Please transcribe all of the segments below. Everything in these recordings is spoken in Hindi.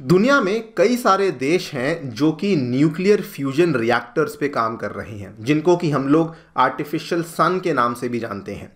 दुनिया में कई सारे देश हैं जो कि न्यूक्लियर फ्यूजन रिएक्टर्स पे काम कर रहे हैं जिनको कि हम लोग आर्टिफिशियल सन के नाम से भी जानते हैं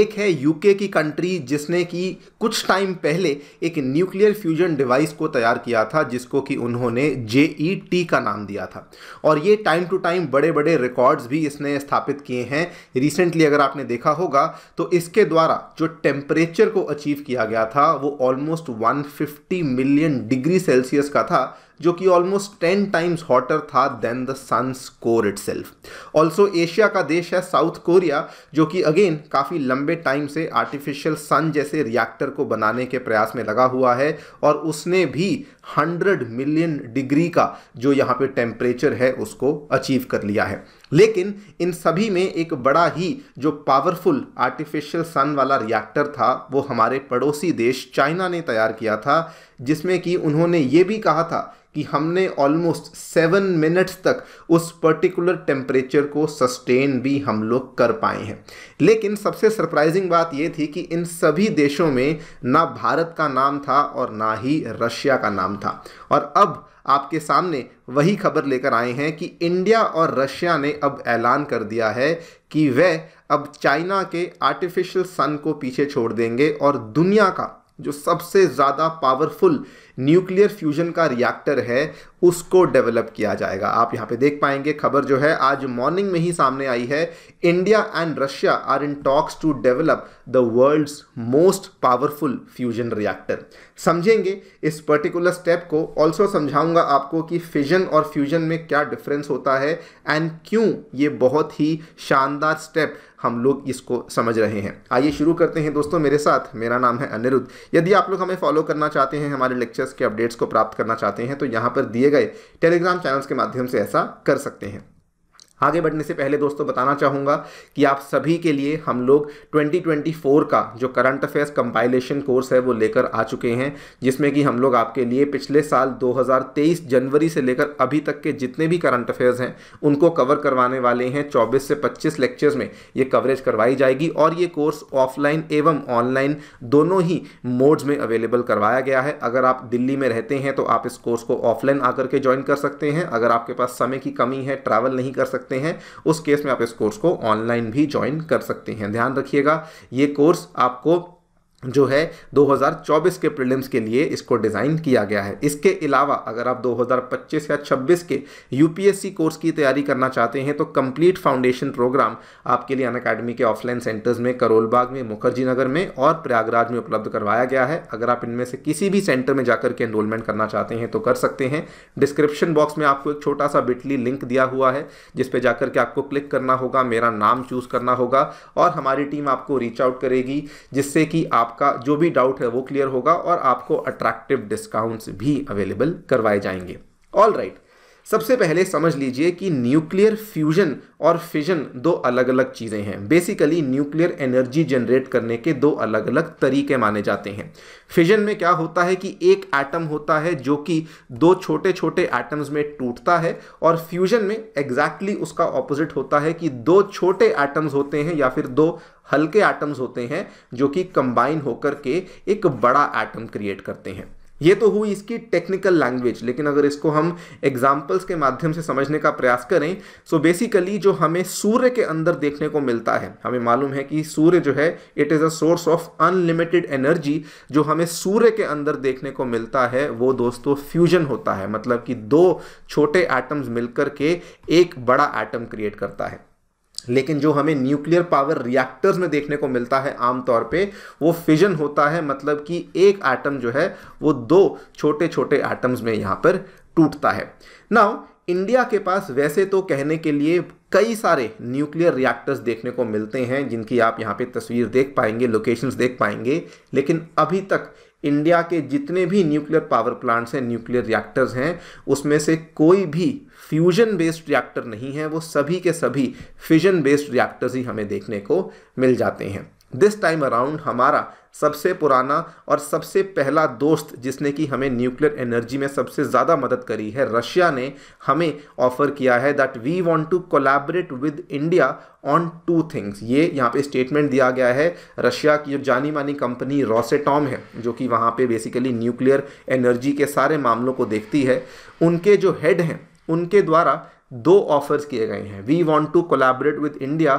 एक है यूके की कंट्री जिसने कि कुछ टाइम पहले एक न्यूक्लियर फ्यूजन डिवाइस को तैयार किया था जिसको कि उन्होंने जे टी e का नाम दिया था और ये टाइम टू टाइम बड़े बड़े रिकॉर्ड्स भी इसने स्थापित किए हैं रिसेंटली अगर आपने देखा होगा तो इसके द्वारा जो टेम्परेचर को अचीव किया गया था वो almost one million degree degree Celsius का था जो कि ऑलमोस्ट टेन टाइम्स हॉटर था then the sun's core itself also Asia का देश है साउथ कोरिया जो कि अगेन काफ़ी लंबे टाइम से आर्टिफिशियल सन जैसे रिएक्टर को बनाने के प्रयास में लगा हुआ है और उसने भी हंड्रेड मिलियन डिग्री का जो यहाँ पे टेम्परेचर है उसको अचीव कर लिया है लेकिन इन सभी में एक बड़ा ही जो पावरफुल आर्टिफिशियल सन वाला रिएक्टर था वो हमारे पड़ोसी देश चाइना ने तैयार किया था जिसमें कि उन्होंने ये भी कहा था कि हमने ऑलमोस्ट सेवन मिनट्स तक उस पर्टिकुलर टेम्परेचर को सस्टेन भी हम लोग कर पाए हैं लेकिन सबसे सरप्राइजिंग बात ये थी कि इन सभी देशों में ना भारत का नाम था और ना ही रशिया का नाम था और अब आपके सामने वही खबर लेकर आए हैं कि इंडिया और रशिया ने अब ऐलान कर दिया है कि वह अब चाइना के आर्टिफिशियल सन को पीछे छोड़ देंगे और दुनिया का जो सबसे ज़्यादा पावरफुल न्यूक्लियर फ्यूजन का रिएक्टर है उसको डेवलप किया जाएगा आप यहां पे देख पाएंगे खबर जो है आज मॉर्निंग में ही सामने आई है India and Russia are in talks to develop the world's most powerful fusion reactor समझेंगे इस पर्टिकुलर स्टेप को ऑल्सो समझाऊंगा आपको कि फिजन और फ्यूजन में क्या डिफरेंस होता है एंड क्यों ये बहुत ही शानदार स्टेप हम लोग इसको समझ रहे हैं आइए शुरू करते हैं दोस्तों मेरे साथ मेरा नाम है अनिरुद्ध यदि आप लोग हमें फॉलो करना चाहते हैं हमारे लेक्चर के अपडेट्स को प्राप्त करना चाहते हैं तो यहाँ पर दिए गए टेलीग्राम चैनल्स के माध्यम से ऐसा कर सकते हैं आगे बढ़ने से पहले दोस्तों बताना चाहूँगा कि आप सभी के लिए हम लोग 2024 का जो करंट अफेयर्स कंपाइलेशन कोर्स है वो लेकर आ चुके हैं जिसमें कि हम लोग आपके लिए पिछले साल 2023 जनवरी से लेकर अभी तक के जितने भी करंट अफेयर्स हैं उनको कवर करवाने वाले हैं 24 से 25 लेक्चर्स में ये कवरेज करवाई जाएगी और ये कोर्स ऑफलाइन एवं ऑनलाइन दोनों ही मोड्स में अवेलेबल करवाया गया है अगर आप दिल्ली में रहते हैं तो आप इस कोर्स को ऑफलाइन आकर के ज्वाइन कर सकते हैं अगर आपके पास समय की कमी है ट्रैवल नहीं कर सकते सकते हैं उस केस में आप इस कोर्स को ऑनलाइन भी ज्वाइन कर सकते हैं ध्यान रखिएगा ये कोर्स आपको जो है 2024 के प्रीलिम्स के लिए इसको डिज़ाइन किया गया है इसके अलावा अगर आप 2025 या 26 के यूपीएससी कोर्स की तैयारी करना चाहते हैं तो कंप्लीट फाउंडेशन प्रोग्राम आपके लिए अन अकेडमी के ऑफलाइन सेंटर्स में करोलबाग में मुखर्जी नगर में और प्रयागराज में उपलब्ध करवाया गया है अगर आप इनमें से किसी भी सेंटर में जाकर के एनरोलमेंट करना चाहते हैं तो कर सकते हैं डिस्क्रिप्शन बॉक्स में आपको एक छोटा सा बिटली लिंक दिया हुआ है जिस पर जाकर के आपको क्लिक करना होगा मेरा नाम चूज़ करना होगा और हमारी टीम आपको रीच आउट करेगी जिससे कि आप आपका जो भी डाउट है वो क्लियर होगा और आपको अट्रैक्टिव डिस्काउंट्स भी अवेलेबल करवाए जाएंगे ऑल राइट right. सबसे पहले समझ लीजिए कि न्यूक्लियर फ्यूजन और फिजन दो अलग अलग चीज़ें हैं बेसिकली न्यूक्लियर एनर्जी जनरेट करने के दो अलग अलग तरीके माने जाते हैं फिजन में क्या होता है कि एक एटम होता है जो कि दो छोटे छोटे एटम्स में टूटता है और फ्यूजन में एग्जैक्टली exactly उसका ऑपोजिट होता है कि दो छोटे एटम्स होते हैं या फिर दो हल्के एटम्स होते हैं जो कि कंबाइन होकर के एक बड़ा एटम क्रिएट करते हैं ये तो हुई इसकी टेक्निकल लैंग्वेज लेकिन अगर इसको हम एग्जाम्पल्स के माध्यम से समझने का प्रयास करें सो so बेसिकली जो हमें सूर्य के अंदर देखने को मिलता है हमें मालूम है कि सूर्य जो है it is a source of unlimited energy जो हमें सूर्य के अंदर देखने को मिलता है वो दोस्तों फ्यूजन होता है मतलब कि दो छोटे एटम्स मिलकर के एक बड़ा एटम क्रिएट करता है लेकिन जो हमें न्यूक्लियर पावर रिएक्टर्स में देखने को मिलता है आमतौर पे वो फिजन होता है मतलब कि एक आइटम जो है वो दो छोटे छोटे आइटम्स में यहाँ पर टूटता है नाउ इंडिया के पास वैसे तो कहने के लिए कई सारे न्यूक्लियर रिएक्टर्स देखने को मिलते हैं जिनकी आप यहाँ पे तस्वीर देख पाएंगे लोकेशंस देख पाएंगे लेकिन अभी तक इंडिया के जितने भी न्यूक्लियर पावर प्लांट्स हैं न्यूक्लियर रिएक्टर्स हैं उसमें से कोई भी फ्यूजन बेस्ड रिएक्टर नहीं है वो सभी के सभी फ्यूजन बेस्ड रिएक्टर्स ही हमें देखने को मिल जाते हैं दिस टाइम अराउंड हमारा सबसे पुराना और सबसे पहला दोस्त जिसने कि हमें न्यूक्लियर एनर्जी में सबसे ज़्यादा मदद करी है रशिया ने हमें ऑफ़र किया है that we want to collaborate with India on two things ये यहाँ पे स्टेटमेंट दिया गया है रशिया की जो जानी मानी कंपनी रॉसेटॉम है जो कि वहाँ पे बेसिकली न्यूक्लियर एनर्जी के सारे मामलों को देखती है उनके जो हेड हैं उनके द्वारा दो ऑफर्स किए गए हैं we want to collaborate with India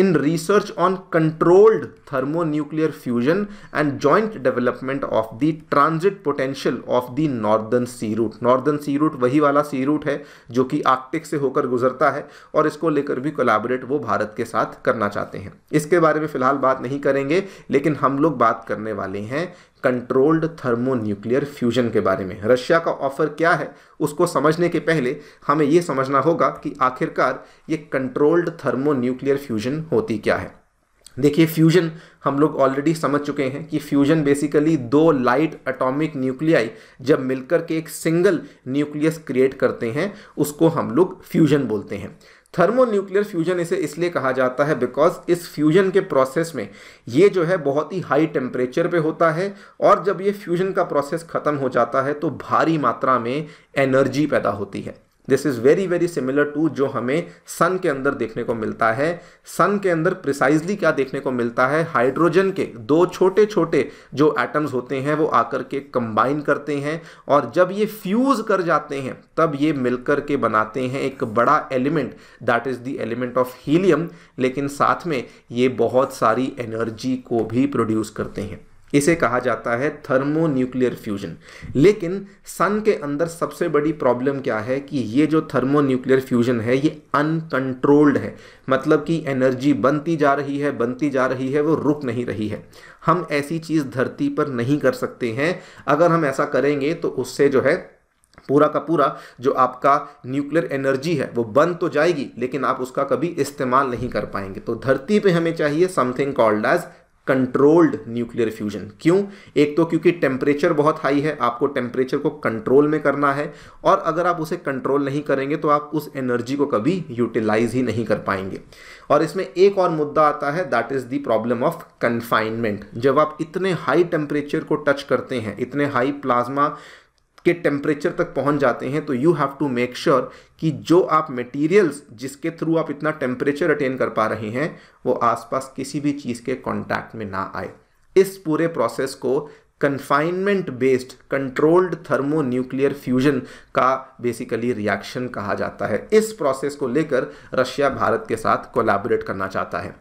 in research on controlled thermonuclear fusion and joint development of the transit potential of the northern sea route northern sea route वही वाला सी रूट है जो कि आर्कटिक से होकर गुजरता है और इसको लेकर भी कोलैबोरेट वो भारत के साथ करना चाहते हैं इसके बारे में फिलहाल बात नहीं करेंगे लेकिन हम लोग बात करने वाले हैं कंट्रोल्ड थर्मोन्यूक्लियर फ्यूजन के बारे में रशिया का ऑफर क्या है उसको समझने के पहले हमें यह समझना होगा कि आखिरकार ये कंट्रोल्ड थर्मोन्यूक्लियर फ्यूजन होती क्या है देखिए फ्यूजन हम लोग ऑलरेडी समझ चुके हैं कि फ्यूजन बेसिकली दो लाइट एटॉमिक न्यूक्लियाई जब मिलकर के एक सिंगल न्यूक्लियस क्रिएट करते हैं उसको हम लोग फ्यूजन बोलते हैं थर्मोन्यूक्लियर फ्यूजन इसे इसलिए कहा जाता है बिकॉज इस फ्यूजन के प्रोसेस में ये जो है बहुत ही हाई टेम्परेचर पे होता है और जब ये फ्यूजन का प्रोसेस ख़त्म हो जाता है तो भारी मात्रा में एनर्जी पैदा होती है this is very very similar to जो हमें सन के अंदर देखने को मिलता है सन के अंदर प्रिसाइजली क्या देखने को मिलता है हाइड्रोजन के दो छोटे छोटे जो एटम्स होते हैं वो आकर के कंबाइन करते हैं और जब ये फ्यूज़ कर जाते हैं तब ये मिलकर के बनाते हैं एक बड़ा element that is the element of helium लेकिन साथ में ये बहुत सारी एनर्जी को भी प्रोड्यूस करते हैं इसे कहा जाता है थर्मोन्यूक्लियर फ्यूजन लेकिन सन के अंदर सबसे बड़ी प्रॉब्लम क्या है कि ये जो थर्मोन्यूक्लियर फ्यूजन है ये अनकंट्रोल्ड है मतलब कि एनर्जी बनती जा रही है बनती जा रही है वो रुक नहीं रही है हम ऐसी चीज़ धरती पर नहीं कर सकते हैं अगर हम ऐसा करेंगे तो उससे जो है पूरा का पूरा जो आपका न्यूक्लियर एनर्जी है वो बंद तो जाएगी लेकिन आप उसका कभी इस्तेमाल नहीं कर पाएंगे तो धरती पे हमें चाहिए something called as controlled nuclear fusion क्यों एक तो क्योंकि टेम्परेचर बहुत हाई है आपको टेम्परेचर को कंट्रोल में करना है और अगर आप उसे कंट्रोल नहीं करेंगे तो आप उस एनर्जी को कभी यूटिलाइज ही नहीं कर पाएंगे और इसमें एक और मुद्दा आता है that is the problem of confinement जब आप इतने हाई टेम्परेचर को टच करते हैं इतने हाई प्लाज्मा के टेम्परेचर तक पहुंच जाते हैं तो you have to make sure कि जो आप मटेरियल्स जिसके थ्रू आप इतना टेम्परेचर अटेन कर पा रहे हैं वो आसपास किसी भी चीज़ के कांटेक्ट में ना आए इस पूरे प्रोसेस को confinement based controlled thermonuclear fusion का बेसिकली रिएक्शन कहा जाता है इस प्रोसेस को लेकर रशिया भारत के साथ कोलैबोरेट करना चाहता है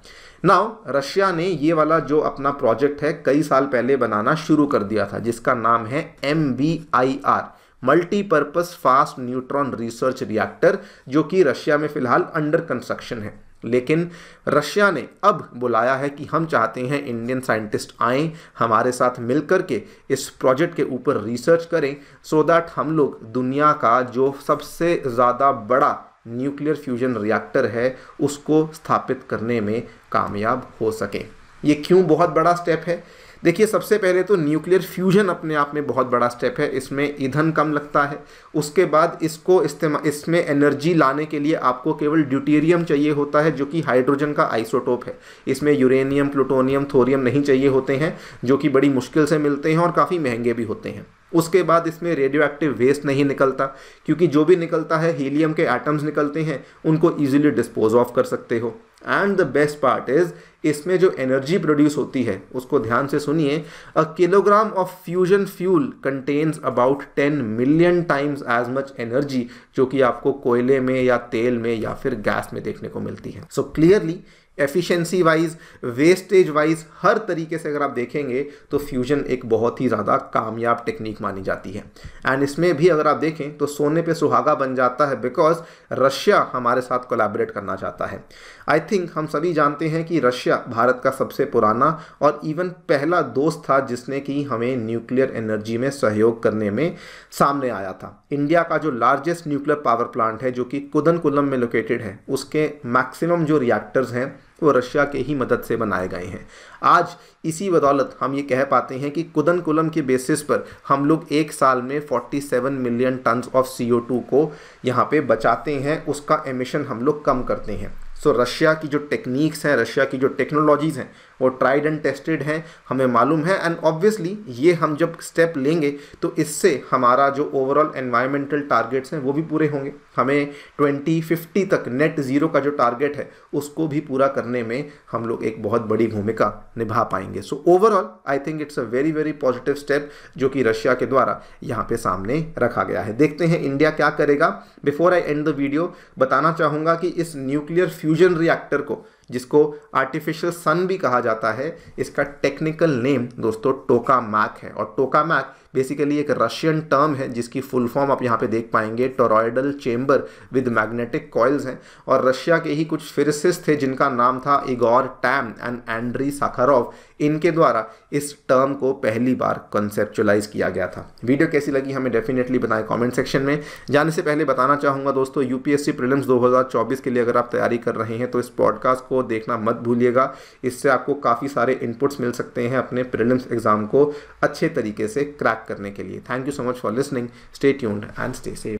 नाउ रशिया ने ये वाला जो अपना प्रोजेक्ट है कई साल पहले बनाना शुरू कर दिया था जिसका नाम है M B I R multipurpose fast neutron research reactor जो कि रशिया में फ़िलहाल अंडर कंस्ट्रक्शन है लेकिन रशिया ने अब बुलाया है कि हम चाहते हैं इंडियन साइंटिस्ट आएं हमारे साथ मिल के इस प्रोजेक्ट के ऊपर रिसर्च करें सो so दैट हम लोग दुनिया का जो सबसे ज़्यादा बड़ा न्यूक्लियर फ्यूजन रिएक्टर है उसको स्थापित करने में कामयाब हो सकें ये क्यों बहुत बड़ा स्टेप है देखिए सबसे पहले तो न्यूक्लियर फ्यूजन अपने आप में बहुत बड़ा स्टेप है इसमें ईंधन कम लगता है उसके बाद इसको इस्तेमाल इसमें एनर्जी लाने के लिए आपको केवल ड्यूटेरियम चाहिए होता है जो कि हाइड्रोजन का आइसोटोप है इसमें यूरेनियम प्लूटोनियम थोरियम नहीं चाहिए होते हैं जो कि बड़ी मुश्किल से मिलते हैं और काफ़ी महंगे भी होते हैं उसके बाद इसमें रेडियो एक्टिव वेस्ट नहीं निकलता क्योंकि जो भी निकलता है हीलियम के एटम्स निकलते हैं उनको ईजिली डिस्पोज ऑफ कर सकते हो and the best part is इसमें जो एनर्जी प्रोड्यूस होती है उसको ध्यान से सुनिए a kilogram of fusion fuel contains about ten million times as much energy जो कि आपको कोयले में या तेल में या फिर गैस में देखने को मिलती है so so clearly efficiency wise wastage wise हर तरीके से अगर आप देखेंगे तो फ्यूजन एक बहुत ही ज़्यादा कामयाब टेक्निक मानी जाती है एंड इसमें भी अगर आप देखें तो सोने पे सुहागा बन जाता है बिकॉज रशिया हमारे साथ कोलैबोरेट करना चाहता है आई थिंक हम सभी जानते हैं कि रशिया भारत का सबसे पुराना और इवन पहला दोस्त था जिसने कि हमें न्यूक्लियर एनर्जी में सहयोग करने में सामने आया था इंडिया का जो लार्जेस्ट न्यूक्लियर पावर प्लांट है जो कि कुदनकुलम में लोकेटेड है उसके मैक्सिमम जो रिएक्टर्स हैं वो रशिया के ही मदद से बनाए गए हैं आज इसी बदौलत हम ये कह पाते हैं कि कुदन कुलम के बेसिस पर हम लोग एक साल में 47 मिलियन टन्स ऑफ सी को यहाँ पे बचाते हैं उसका एमिशन हम लोग कम करते हैं सो so, रशिया की जो टेक्निक्स हैं रशिया की जो टेक्नोलॉजीज़ हैं वो ट्राइड एंड टेस्टेड हैं हमें मालूम है एंड ऑब्वियसली ये हम जब स्टेप लेंगे तो इससे हमारा जो ओवरऑल एनवायरमेंटल टारगेट्स हैं वो भी पूरे होंगे हमें 2050 तक नेट ज़ीरो का जो टारगेट है उसको भी पूरा करने में हम लोग एक बहुत बड़ी भूमिका निभा पाएंगे so overall I think it's a very very positive step जो कि रशिया के द्वारा यहाँ पे सामने रखा गया है देखते हैं इंडिया क्या करेगा before I end the video बताना चाहूँगा कि इस न्यूक्लियर फ्यूजन रिएक्टर को जिसको आर्टिफिशियल सन भी कहा जाता है इसका टेक्निकल नेम दोस्तों टोका मैक है और टोका मैक बेसिकली एक रशियन टर्म है जिसकी फुल फॉर्म आप यहाँ पे देख पाएंगे toroidal chamber with magnetic coils हैं और रशिया के ही कुछ फिरसिस थे जिनका नाम था Igor Tamm and Andrei Sakharov इनके द्वारा इस टर्म को पहली बार कंसेप्चुलाइज किया गया था वीडियो कैसी लगी हमें डेफिनेटली बताएं कमेंट सेक्शन में जाने से पहले बताना चाहूँगा दोस्तों यूपीएससी प्रीलिम्स 2024 के लिए अगर आप तैयारी कर रहे हैं तो इस पॉडकास्ट को देखना मत भूलिएगा इससे आपको काफ़ी सारे इनपुट्स मिल सकते हैं अपने प्रिलिम्स एग्ज़ाम को अच्छे तरीके से क्रैक करने के लिए thank you so much for listening stay tuned and stay safe